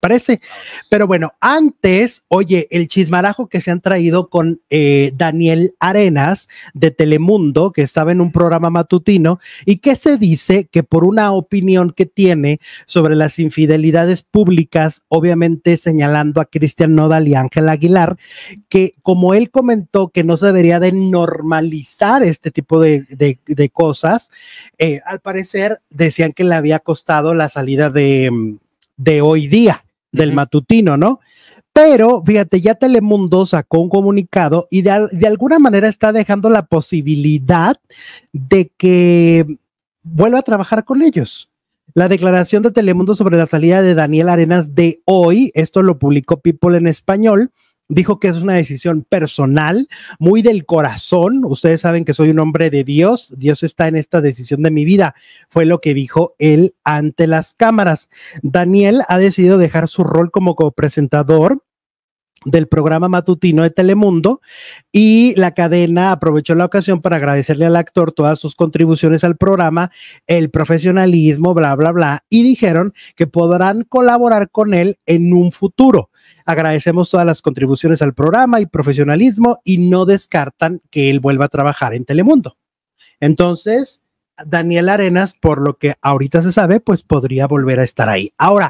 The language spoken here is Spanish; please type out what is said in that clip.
parece. Ah, Pero bueno, antes, oye, el chismarajo que se han traído con eh, Daniel Arenas de Telemundo, que estaba en un programa matutino, y que se dice que por una opinión que tiene sobre las infidelidades públicas, obviamente señalando a Cristian Nodal y Ángel Aguilar, que como él comentó que no se debería de normalizar este tipo de, cosas, eh, al parecer decían que le había costado la salida de de hoy día del matutino, ¿no? Pero fíjate, ya Telemundo sacó un comunicado y de alguna manera está dejando la posibilidad de que vuelva a trabajar con ellos. La declaración de Telemundo sobre la salida de Daniel Arenas de hoy, esto lo publicó People en español, Dijo que es una decisión personal, muy del corazón. Ustedes saben que soy un hombre de Dios. Dios está en esta decisión de mi vida. Fue lo que dijo él ante las cámaras. Daniel ha decidido dejar su rol como presentador del programa matutino de Telemundo y la cadena aprovechó la ocasión para agradecerle al actor todas sus contribuciones al programa, el profesionalismo, bla, bla, bla, y dijeron que podrán colaborar con él en un futuro. Agradecemos todas las contribuciones al programa y profesionalismo y no descartan que él vuelva a trabajar en Telemundo. Entonces, Daniel Arenas, por lo que ahorita se sabe, pues podría volver a estar ahí. Ahora,